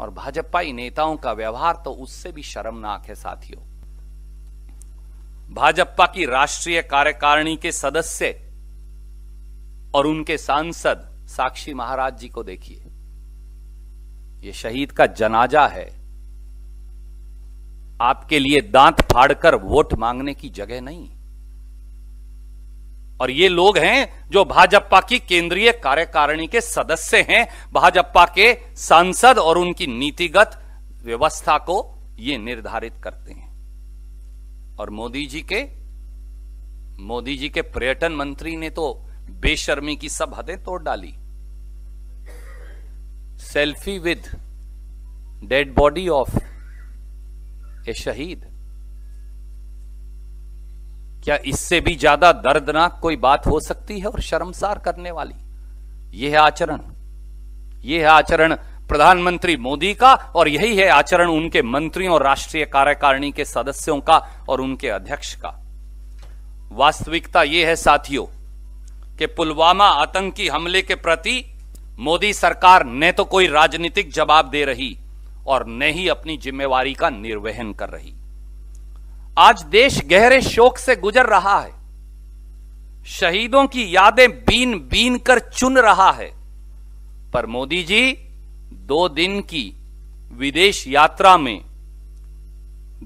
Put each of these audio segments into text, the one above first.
और भाजपा नेताओं का व्यवहार तो उससे भी शर्मनाक है साथियों भाजपा की राष्ट्रीय कार्यकारिणी के सदस्य और उनके सांसद साक्षी महाराज जी को देखिए ये शहीद का जनाजा है आपके लिए दांत फाड़कर वोट मांगने की जगह नहीं और ये लोग हैं जो भाजपा की केंद्रीय कार्यकारिणी के सदस्य हैं भाजपा के सांसद और उनकी नीतिगत व्यवस्था को ये निर्धारित करते हैं और मोदी जी के मोदी जी के पर्यटन मंत्री ने तो बेशर्मी की सब हदें तोड़ डाली selfie with dead body of a शहीद क्या इससे भी ज्यादा दर्दनाक कोई बात हो सकती है और शर्मसार करने वाली यह है आचरण यह है आचरण प्रधानमंत्री मोदी का और यही है आचरण उनके मंत्रियों और राष्ट्रीय कार्यकारिणी के सदस्यों का और उनके अध्यक्ष का वास्तविकता यह है साथियों कि पुलवामा आतंकी हमले के प्रति मोदी सरकार न तो कोई राजनीतिक जवाब दे रही और न ही अपनी जिम्मेवारी का निर्वहन कर रही आज देश गहरे शोक से गुजर रहा है शहीदों की यादें बीन बीन कर चुन रहा है पर मोदी जी दो दिन की विदेश यात्रा में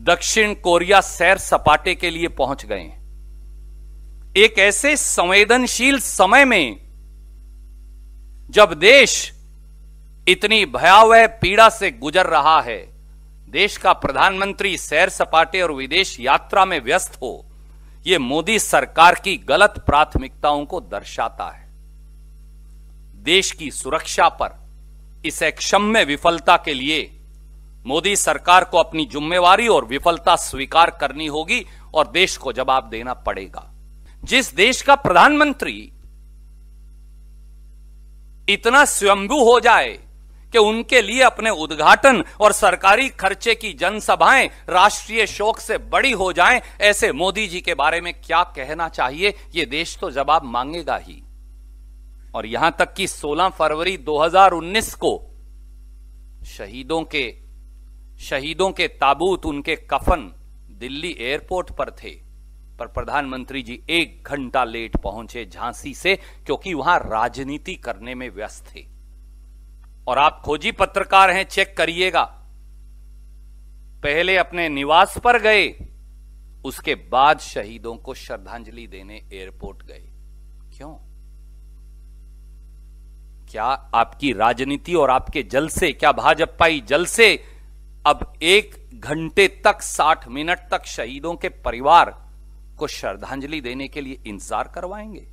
दक्षिण कोरिया सैर सपाटे के लिए पहुंच गए एक ऐसे संवेदनशील समय में जब देश इतनी भयावह पीड़ा से गुजर रहा है देश का प्रधानमंत्री सैर सपाटे और विदेश यात्रा में व्यस्त हो यह मोदी सरकार की गलत प्राथमिकताओं को दर्शाता है देश की सुरक्षा पर इस अक्षम्य विफलता के लिए मोदी सरकार को अपनी जिम्मेवारी और विफलता स्वीकार करनी होगी और देश को जवाब देना पड़ेगा जिस देश का प्रधानमंत्री इतना स्वयंभू हो जाए कि उनके लिए अपने उद्घाटन और सरकारी खर्चे की जनसभाएं राष्ट्रीय शोक से बड़ी हो जाएं ऐसे मोदी जी के बारे में क्या कहना चाहिए ये देश तो जवाब मांगेगा ही और यहां तक कि 16 फरवरी 2019 को शहीदों के शहीदों के ताबूत उनके कफन दिल्ली एयरपोर्ट पर थे पर प्रधानमंत्री जी एक घंटा लेट पहुंचे झांसी से क्योंकि वहां राजनीति करने में व्यस्त थे और आप खोजी पत्रकार हैं चेक करिएगा पहले अपने निवास पर गए उसके बाद शहीदों को श्रद्धांजलि देने एयरपोर्ट गए क्यों क्या आपकी राजनीति और आपके जलसे क्या भाजपाई जलसे अब एक घंटे तक साठ मिनट तक शहीदों के परिवार को श्रद्धांजलि देने के लिए इंतजार करवाएंगे